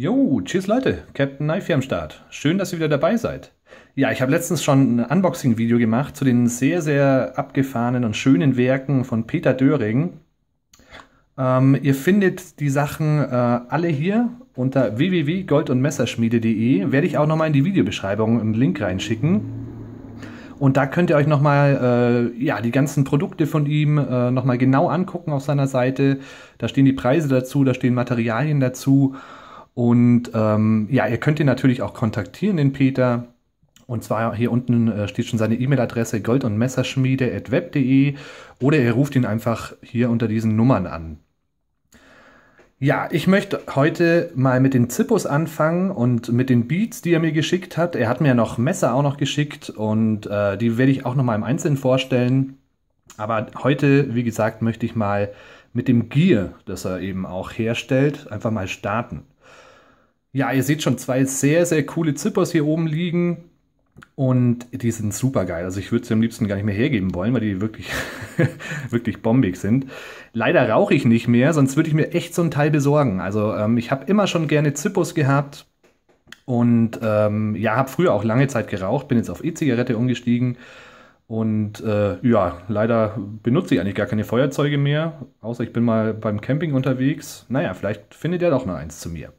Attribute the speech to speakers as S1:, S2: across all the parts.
S1: Jo, tschüss Leute, Captain Knife hier am Start. Schön, dass ihr wieder dabei seid. Ja, ich habe letztens schon ein Unboxing-Video gemacht zu den sehr, sehr abgefahrenen und schönen Werken von Peter Döring. Ähm, ihr findet die Sachen äh, alle hier unter www.goldundmesserschmiede.de. Werde ich auch nochmal in die Videobeschreibung einen Link reinschicken. Und da könnt ihr euch nochmal äh, ja, die ganzen Produkte von ihm äh, nochmal genau angucken auf seiner Seite. Da stehen die Preise dazu, da stehen Materialien dazu. Und ähm, ja, ihr könnt ihn natürlich auch kontaktieren, den Peter. Und zwar hier unten äh, steht schon seine E-Mail-Adresse gold- und messerschmiede.web.de oder ihr ruft ihn einfach hier unter diesen Nummern an. Ja, ich möchte heute mal mit den Zippos anfangen und mit den Beats, die er mir geschickt hat. Er hat mir ja noch Messer auch noch geschickt und äh, die werde ich auch noch mal im Einzelnen vorstellen. Aber heute, wie gesagt, möchte ich mal mit dem Gear, das er eben auch herstellt, einfach mal starten ja, ihr seht schon zwei sehr, sehr coole Zippers hier oben liegen. Und die sind super geil. Also ich würde sie am liebsten gar nicht mehr hergeben wollen, weil die wirklich, wirklich bombig sind. Leider rauche ich nicht mehr, sonst würde ich mir echt so ein Teil besorgen. Also ähm, ich habe immer schon gerne Zippos gehabt. Und ähm, ja, habe früher auch lange Zeit geraucht, bin jetzt auf E-Zigarette umgestiegen. Und äh, ja, leider benutze ich eigentlich gar keine Feuerzeuge mehr, außer ich bin mal beim Camping unterwegs. Naja, vielleicht findet ihr doch noch eins zu mir.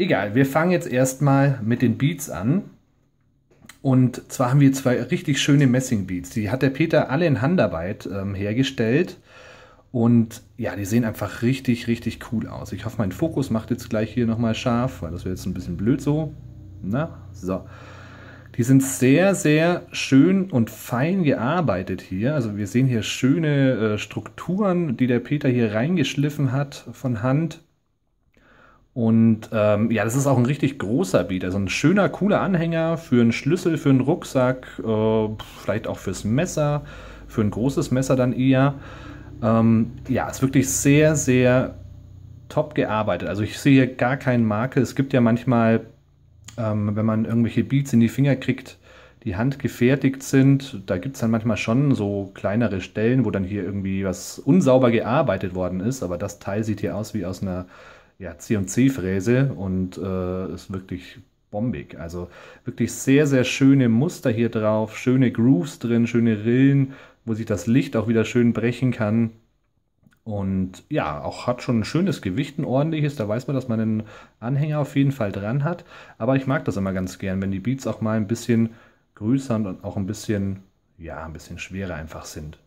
S1: Egal, wir fangen jetzt erstmal mit den Beats an. Und zwar haben wir zwei richtig schöne Messing-Beats. Die hat der Peter alle in Handarbeit ähm, hergestellt. Und ja, die sehen einfach richtig, richtig cool aus. Ich hoffe, mein Fokus macht jetzt gleich hier nochmal scharf, weil das wäre jetzt ein bisschen blöd so. Na, so. Die sind sehr, sehr schön und fein gearbeitet hier. Also wir sehen hier schöne äh, Strukturen, die der Peter hier reingeschliffen hat von Hand. Und ähm, ja, das ist auch ein richtig großer Beat. Also ein schöner, cooler Anhänger für einen Schlüssel, für einen Rucksack, äh, vielleicht auch fürs Messer, für ein großes Messer dann eher. Ähm, ja, ist wirklich sehr, sehr top gearbeitet. Also ich sehe hier gar keinen Makel. Es gibt ja manchmal, ähm, wenn man irgendwelche Beats in die Finger kriegt, die handgefertigt sind, da gibt es dann manchmal schon so kleinere Stellen, wo dann hier irgendwie was unsauber gearbeitet worden ist. Aber das Teil sieht hier aus wie aus einer ja, CNC-Fräse und äh, ist wirklich bombig. Also wirklich sehr, sehr schöne Muster hier drauf, schöne Grooves drin, schöne Rillen, wo sich das Licht auch wieder schön brechen kann. Und ja, auch hat schon ein schönes Gewicht, ein ordentliches. Da weiß man, dass man einen Anhänger auf jeden Fall dran hat. Aber ich mag das immer ganz gern, wenn die Beats auch mal ein bisschen größer und auch ein bisschen, ja, ein bisschen schwerer einfach sind.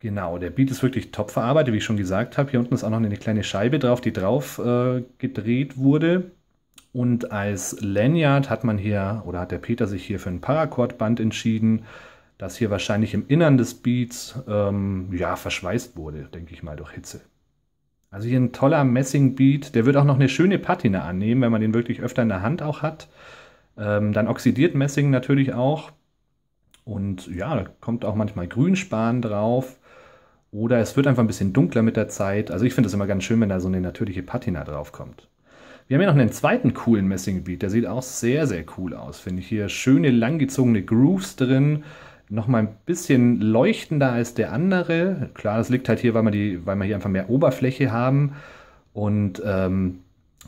S1: Genau, der Beat ist wirklich top verarbeitet, wie ich schon gesagt habe. Hier unten ist auch noch eine kleine Scheibe drauf, die drauf äh, gedreht wurde. Und als Lanyard hat man hier, oder hat der Peter sich hier für ein Paracord-Band entschieden, das hier wahrscheinlich im Innern des Beats ähm, ja, verschweißt wurde, denke ich mal, durch Hitze. Also hier ein toller Messing-Beat, der wird auch noch eine schöne Patina annehmen, wenn man den wirklich öfter in der Hand auch hat. Ähm, dann oxidiert Messing natürlich auch. Und ja, da kommt auch manchmal Grünspan drauf. Oder es wird einfach ein bisschen dunkler mit der Zeit. Also ich finde es immer ganz schön, wenn da so eine natürliche Patina draufkommt. Wir haben hier noch einen zweiten coolen Messingbeat. Der sieht auch sehr, sehr cool aus, finde ich. Hier schöne, langgezogene Grooves drin. Nochmal ein bisschen leuchtender als der andere. Klar, das liegt halt hier, weil wir, die, weil wir hier einfach mehr Oberfläche haben. Und ähm,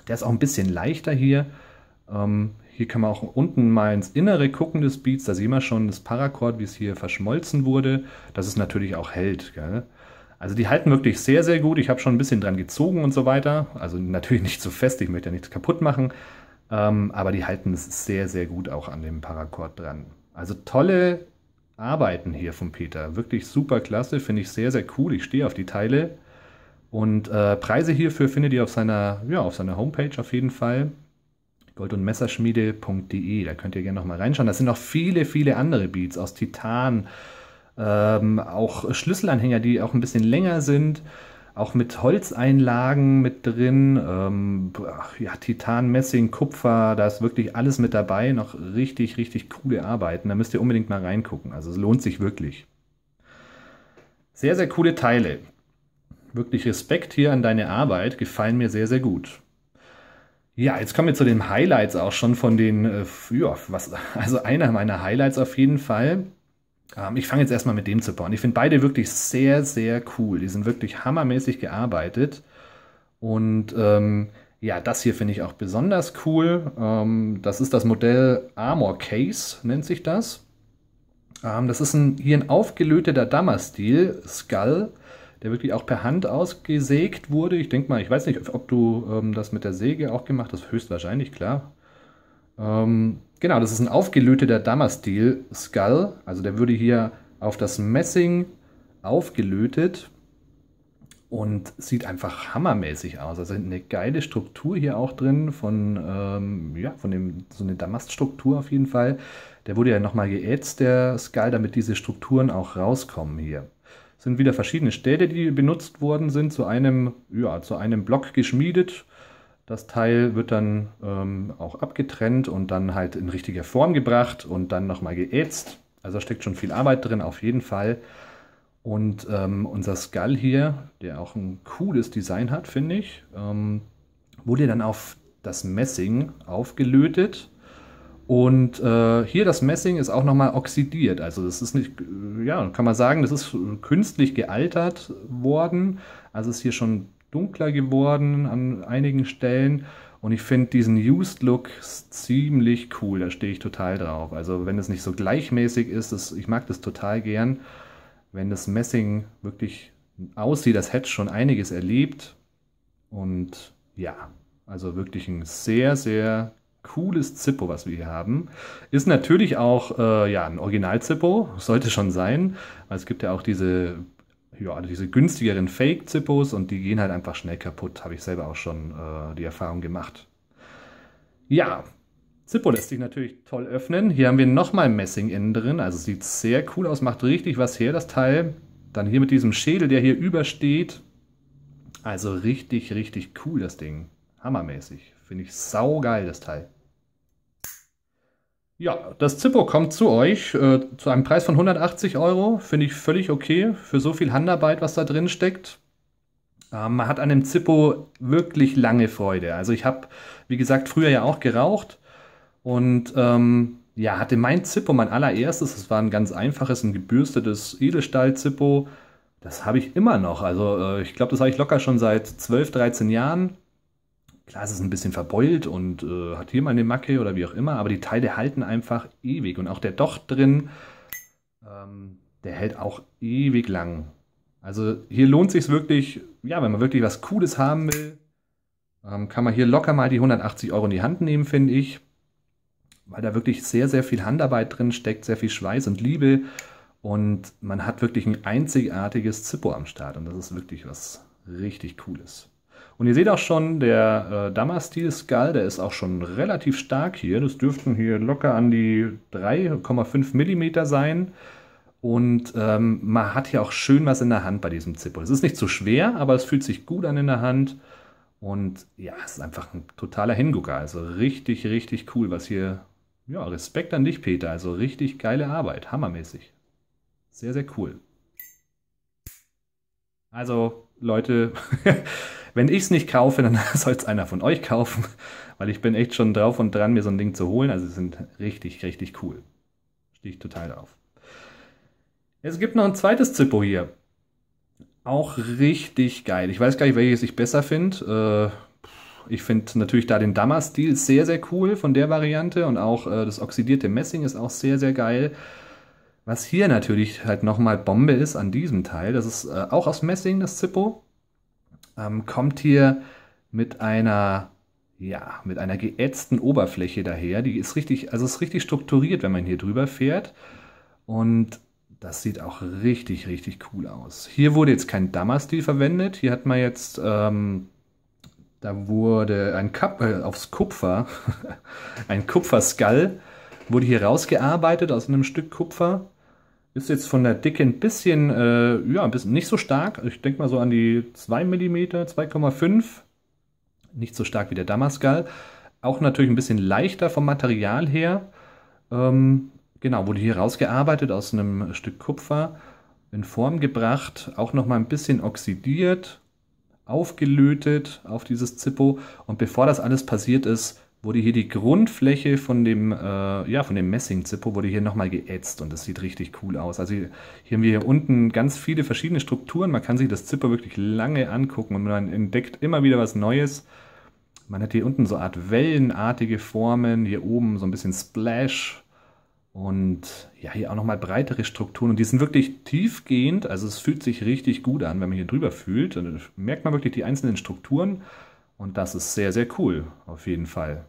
S1: der ist auch ein bisschen leichter hier. Ähm, hier kann man auch unten mal ins Innere gucken des Beats. Da sehen wir schon das Paracord, wie es hier verschmolzen wurde. Das ist natürlich auch hält. Gell? Also die halten wirklich sehr, sehr gut. Ich habe schon ein bisschen dran gezogen und so weiter. Also natürlich nicht zu so fest, ich möchte ja nichts kaputt machen. Ähm, aber die halten es sehr, sehr gut auch an dem Paracord dran. Also tolle Arbeiten hier von Peter. Wirklich super klasse, finde ich sehr, sehr cool. Ich stehe auf die Teile. Und äh, Preise hierfür findet ihr auf seiner, ja, auf seiner Homepage auf jeden Fall. Gold- und Messerschmiede.de. Da könnt ihr gerne nochmal reinschauen. Da sind noch viele, viele andere Beats aus Titan ähm, auch Schlüsselanhänger, die auch ein bisschen länger sind, auch mit Holzeinlagen mit drin, ähm, ja, Titan, Messing, Kupfer, da ist wirklich alles mit dabei, noch richtig, richtig coole Arbeiten. Da müsst ihr unbedingt mal reingucken. Also es lohnt sich wirklich. Sehr, sehr coole Teile. Wirklich Respekt hier an deine Arbeit, gefallen mir sehr, sehr gut. Ja, jetzt kommen wir zu den Highlights auch schon von den, äh, ja, was, also einer meiner Highlights auf jeden Fall. Ähm, ich fange jetzt erstmal mit dem zu bauen. Ich finde beide wirklich sehr, sehr cool. Die sind wirklich hammermäßig gearbeitet. Und ähm, ja, das hier finde ich auch besonders cool. Ähm, das ist das Modell Armor Case, nennt sich das. Ähm, das ist ein, hier ein aufgelöteter Dammerstil, Skull, der wirklich auch per Hand ausgesägt wurde. Ich denke mal, ich weiß nicht, ob du ähm, das mit der Säge auch gemacht hast. Höchstwahrscheinlich, klar ähm, genau, das ist ein aufgelöteter Damastil Skull. Also der würde hier auf das Messing aufgelötet und sieht einfach hammermäßig aus. Also eine geile Struktur hier auch drin von, ähm, ja, von dem, so eine Damaststruktur auf jeden Fall. Der wurde ja nochmal geätzt, der Skull, damit diese Strukturen auch rauskommen hier. Es Sind wieder verschiedene Städte, die benutzt worden sind, zu einem, ja, zu einem Block geschmiedet. Das Teil wird dann ähm, auch abgetrennt und dann halt in richtige Form gebracht und dann nochmal geätzt. Also da steckt schon viel Arbeit drin, auf jeden Fall. Und ähm, unser Skull hier, der auch ein cooles Design hat, finde ich, ähm, wurde dann auf das Messing aufgelötet. Und äh, hier das Messing ist auch nochmal oxidiert. Also das ist nicht, äh, ja, kann man sagen, das ist künstlich gealtert worden. Also ist hier schon dunkler geworden an einigen Stellen. Und ich finde diesen Used Look ziemlich cool. Da stehe ich total drauf. Also wenn es nicht so gleichmäßig ist, das, ich mag das total gern. Wenn das Messing wirklich aussieht, das hätte schon einiges erlebt. Und ja, also wirklich ein sehr, sehr cooles Zippo, was wir hier haben. Ist natürlich auch äh, ja, ein Original-Zippo, sollte schon sein. weil Es gibt ja auch diese ja, also diese günstigeren Fake-Zippos und die gehen halt einfach schnell kaputt. Habe ich selber auch schon äh, die Erfahrung gemacht. Ja, Zippo lässt sich natürlich toll öffnen. Hier haben wir nochmal Messing innen drin. Also sieht sehr cool aus, macht richtig was her, das Teil. Dann hier mit diesem Schädel, der hier übersteht. Also richtig, richtig cool, das Ding. Hammermäßig. Finde ich saugeil, das Teil. Ja, das Zippo kommt zu euch äh, zu einem Preis von 180 Euro. Finde ich völlig okay für so viel Handarbeit, was da drin steckt. Ähm, man hat an dem Zippo wirklich lange Freude. Also ich habe, wie gesagt, früher ja auch geraucht und ähm, ja, hatte mein Zippo mein allererstes. Es war ein ganz einfaches, ein gebürstetes Edelstahl-Zippo. Das habe ich immer noch. Also äh, ich glaube, das habe ich locker schon seit 12, 13 Jahren. Klar, es ist ein bisschen verbeult und äh, hat hier mal eine Macke oder wie auch immer, aber die Teile halten einfach ewig. Und auch der Docht drin, ähm, der hält auch ewig lang. Also hier lohnt sich wirklich, ja, wenn man wirklich was Cooles haben will, ähm, kann man hier locker mal die 180 Euro in die Hand nehmen, finde ich. Weil da wirklich sehr, sehr viel Handarbeit drin steckt, sehr viel Schweiß und Liebe. Und man hat wirklich ein einzigartiges Zippo am Start. Und das ist wirklich was richtig Cooles. Und ihr seht auch schon, der äh, dammer Skull, der ist auch schon relativ stark hier. Das dürften hier locker an die 3,5 mm sein. Und ähm, man hat hier auch schön was in der Hand bei diesem Zippo. Es ist nicht zu so schwer, aber es fühlt sich gut an in der Hand. Und ja, es ist einfach ein totaler Hingucker. Also richtig, richtig cool, was hier. Ja, Respekt an dich, Peter. Also richtig geile Arbeit. Hammermäßig. Sehr, sehr cool. Also, Leute, Wenn ich es nicht kaufe, dann soll es einer von euch kaufen, weil ich bin echt schon drauf und dran, mir so ein Ding zu holen. Also sie sind richtig, richtig cool. Stehe ich total drauf. Es gibt noch ein zweites Zippo hier. Auch richtig geil. Ich weiß gar nicht, welches ich besser finde. Äh, ich finde natürlich da den Dammer-Stil sehr, sehr cool von der Variante und auch äh, das oxidierte Messing ist auch sehr, sehr geil. Was hier natürlich halt nochmal Bombe ist an diesem Teil, das ist äh, auch aus Messing, das Zippo ähm, kommt hier mit einer ja, mit einer geätzten Oberfläche daher. Die ist richtig, also ist richtig strukturiert, wenn man hier drüber fährt. Und das sieht auch richtig, richtig cool aus. Hier wurde jetzt kein Dammerstil verwendet. Hier hat man jetzt, ähm, da wurde ein Kap äh, aufs Kupfer, ein Kupferskall wurde hier rausgearbeitet aus einem Stück Kupfer. Ist jetzt von der Dicke ein bisschen, äh, ja, ein bisschen nicht so stark. Ich denke mal so an die 2 mm, 2,5. Nicht so stark wie der Damaskal. Auch natürlich ein bisschen leichter vom Material her. Ähm, genau, wurde hier rausgearbeitet aus einem Stück Kupfer, in Form gebracht, auch nochmal ein bisschen oxidiert, aufgelötet auf dieses Zippo. Und bevor das alles passiert ist, wurde hier die Grundfläche von dem, äh, ja, von dem Messing-Zippo wurde hier nochmal geätzt und das sieht richtig cool aus. Also hier, hier, haben wir hier unten ganz viele verschiedene Strukturen. Man kann sich das Zippo wirklich lange angucken und man entdeckt immer wieder was Neues. Man hat hier unten so eine Art wellenartige Formen, hier oben so ein bisschen Splash und ja, hier auch nochmal breitere Strukturen. Und die sind wirklich tiefgehend, also es fühlt sich richtig gut an, wenn man hier drüber fühlt. Und dann merkt man wirklich die einzelnen Strukturen. Und das ist sehr, sehr cool, auf jeden Fall.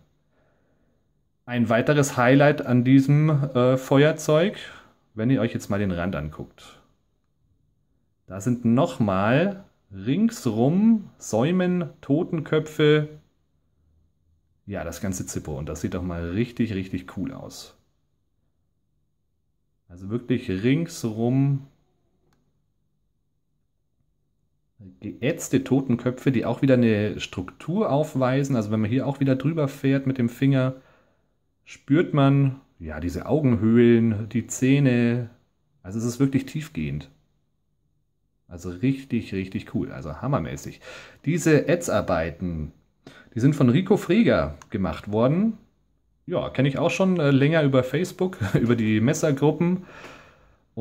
S1: Ein weiteres Highlight an diesem äh, Feuerzeug, wenn ihr euch jetzt mal den Rand anguckt. Da sind nochmal ringsrum Säumen, Totenköpfe. Ja, das ganze Zippe. Und das sieht doch mal richtig, richtig cool aus. Also wirklich ringsrum geätzte Totenköpfe, die auch wieder eine Struktur aufweisen. Also wenn man hier auch wieder drüber fährt mit dem Finger, spürt man ja diese Augenhöhlen, die Zähne. Also es ist wirklich tiefgehend. Also richtig, richtig cool. Also hammermäßig. Diese Ätzarbeiten, die sind von Rico Freger gemacht worden. Ja, kenne ich auch schon äh, länger über Facebook, über die Messergruppen.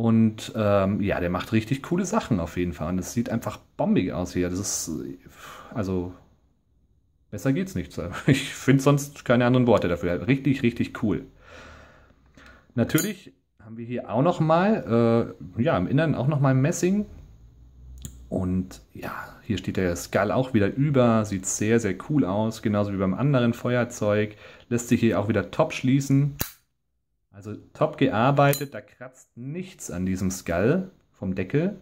S1: Und ähm, ja, der macht richtig coole Sachen auf jeden Fall. Und es sieht einfach bombig aus hier. Das ist, also, besser geht's nicht. Ich finde sonst keine anderen Worte dafür. Richtig, richtig cool. Natürlich haben wir hier auch nochmal, äh, ja, im Inneren auch nochmal Messing. Und ja, hier steht der Skull auch wieder über, sieht sehr, sehr cool aus, genauso wie beim anderen Feuerzeug. Lässt sich hier auch wieder top schließen. Also top gearbeitet, da kratzt nichts an diesem Skull vom Deckel.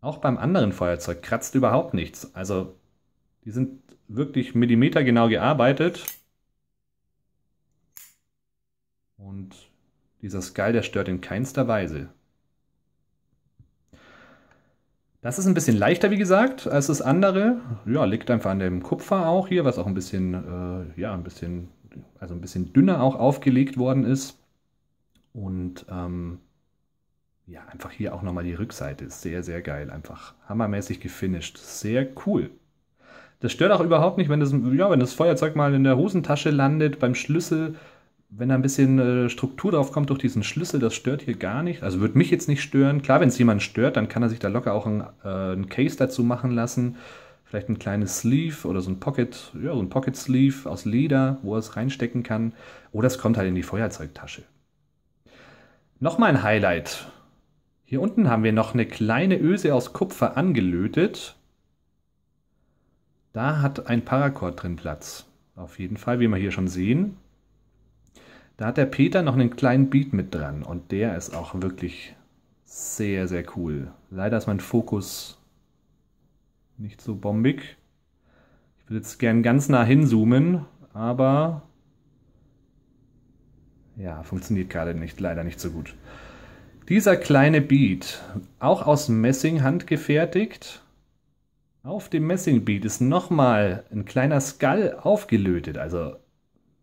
S1: Auch beim anderen Feuerzeug kratzt überhaupt nichts. Also die sind wirklich millimetergenau gearbeitet. Und dieser Skull, der stört in keinster Weise. Das ist ein bisschen leichter, wie gesagt, als das andere. Ja, liegt einfach an dem Kupfer auch hier, was auch ein bisschen, äh, ja, ein bisschen also ein bisschen dünner auch aufgelegt worden ist. Und ähm, ja, einfach hier auch nochmal die Rückseite. sehr, sehr geil. Einfach hammermäßig gefinisht. Sehr cool. Das stört auch überhaupt nicht, wenn das, ja, wenn das Feuerzeug mal in der Hosentasche landet, beim Schlüssel, wenn da ein bisschen äh, Struktur drauf kommt durch diesen Schlüssel, das stört hier gar nicht. Also würde mich jetzt nicht stören. Klar, wenn es jemand stört, dann kann er sich da locker auch ein, äh, Case dazu machen lassen vielleicht ein kleines Sleeve oder so ein Pocket, ja, so ein Pocket Sleeve aus Leder, wo er es reinstecken kann. Oder es kommt halt in die Feuerzeugtasche. Nochmal ein Highlight. Hier unten haben wir noch eine kleine Öse aus Kupfer angelötet. Da hat ein Paracord drin Platz. Auf jeden Fall, wie wir hier schon sehen. Da hat der Peter noch einen kleinen Beat mit dran und der ist auch wirklich sehr, sehr cool. Leider ist mein Fokus nicht so bombig. Ich würde jetzt gern ganz nah hinzoomen, aber ja, funktioniert gerade nicht, leider nicht so gut. Dieser kleine Beat, auch aus Messing handgefertigt. Auf dem Messing-Beat ist nochmal ein kleiner Skull aufgelötet. Also,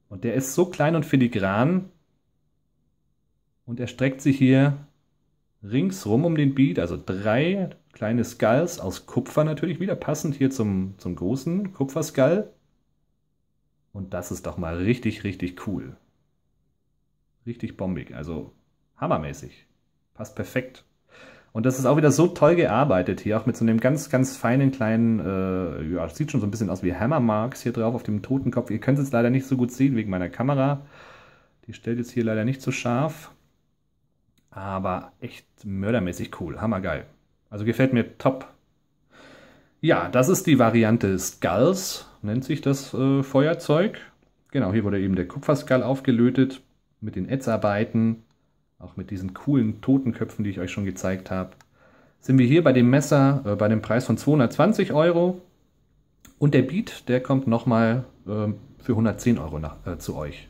S1: und der ist so klein und filigran. Und er streckt sich hier ringsrum um den Beat, also drei kleine Skulls aus Kupfer natürlich wieder, passend hier zum, zum großen Kupferskull. Und das ist doch mal richtig, richtig cool. Richtig bombig, also hammermäßig. Passt perfekt. Und das ist auch wieder so toll gearbeitet hier, auch mit so einem ganz, ganz feinen kleinen, äh, ja, sieht schon so ein bisschen aus wie Hammermarks hier drauf auf dem Totenkopf. Ihr könnt es jetzt leider nicht so gut sehen wegen meiner Kamera. Die stellt jetzt hier leider nicht so scharf. Aber echt mördermäßig cool, hammergeil. Also gefällt mir top. Ja, das ist die Variante Skulls, nennt sich das äh, Feuerzeug. Genau, hier wurde eben der Kupferskull aufgelötet mit den Etzarbeiten, auch mit diesen coolen Totenköpfen, die ich euch schon gezeigt habe. Sind wir hier bei dem Messer äh, bei dem Preis von 220 Euro und der Beat, der kommt nochmal äh, für 110 Euro nach, äh, zu euch.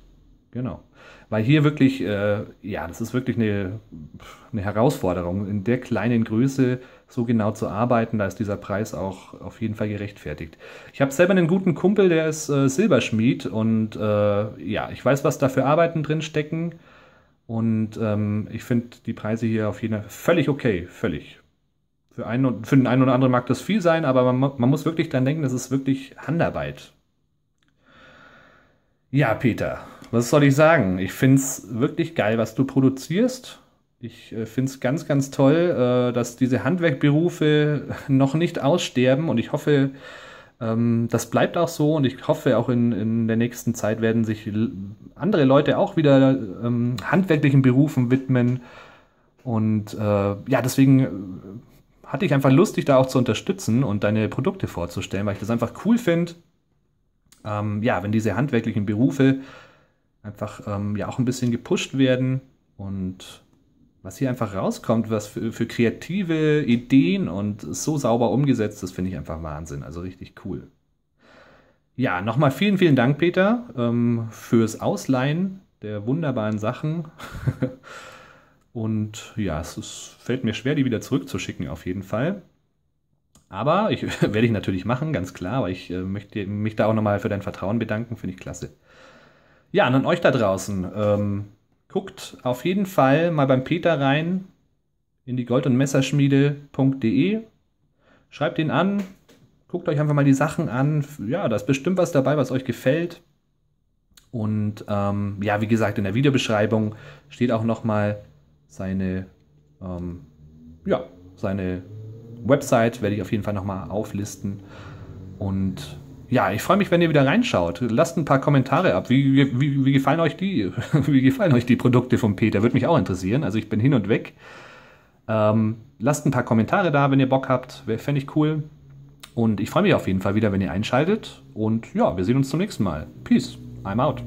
S1: Genau. Weil hier wirklich, äh, ja, das ist wirklich eine, eine Herausforderung, in der kleinen Größe so genau zu arbeiten. Da ist dieser Preis auch auf jeden Fall gerechtfertigt. Ich habe selber einen guten Kumpel, der ist äh, Silberschmied und äh, ja, ich weiß, was da für Arbeiten drin stecken. Und ähm, ich finde die Preise hier auf jeden Fall völlig okay, völlig. Für, einen, für den einen oder anderen mag das viel sein, aber man, man muss wirklich dann denken, das ist wirklich Handarbeit. Ja, Peter, was soll ich sagen? Ich finde es wirklich geil, was du produzierst. Ich äh, finde es ganz, ganz toll, äh, dass diese Handwerkberufe noch nicht aussterben und ich hoffe, ähm, das bleibt auch so und ich hoffe, auch in, in der nächsten Zeit werden sich andere Leute auch wieder ähm, handwerklichen Berufen widmen. Und äh, ja, deswegen äh, hatte ich einfach Lust, dich da auch zu unterstützen und deine Produkte vorzustellen, weil ich das einfach cool finde. Ähm, ja, wenn diese handwerklichen Berufe einfach ähm, ja auch ein bisschen gepusht werden und was hier einfach rauskommt, was für, für kreative Ideen und so sauber umgesetzt, das finde ich einfach Wahnsinn. Also richtig cool. Ja, nochmal vielen, vielen Dank, Peter, ähm, fürs Ausleihen der wunderbaren Sachen. und ja, es ist, fällt mir schwer, die wieder zurückzuschicken, auf jeden Fall. Aber ich, werde ich natürlich machen, ganz klar. Aber ich äh, möchte mich da auch nochmal für dein Vertrauen bedanken. Finde ich klasse ja, an euch da draußen. Ähm, guckt auf jeden Fall mal beim Peter rein in die gold- und messerschmiede.de. Schreibt ihn an, guckt euch einfach mal die Sachen an. Ja, da ist bestimmt was dabei, was euch gefällt. Und ähm, ja, wie gesagt, in der Videobeschreibung steht auch nochmal seine, ähm, ja, seine Website, werde ich auf jeden Fall nochmal auflisten. Und ja, ich freue mich, wenn ihr wieder reinschaut. Lasst ein paar Kommentare ab. Wie, wie, wie gefallen euch die? wie gefallen euch die Produkte von Peter? Würde mich auch interessieren. Also ich bin hin und weg. Ähm, lasst ein paar Kommentare da, wenn ihr Bock habt. Fände ich cool. Und ich freue mich auf jeden Fall wieder, wenn ihr einschaltet. Und ja, wir sehen uns zum nächsten Mal. Peace. I'm out.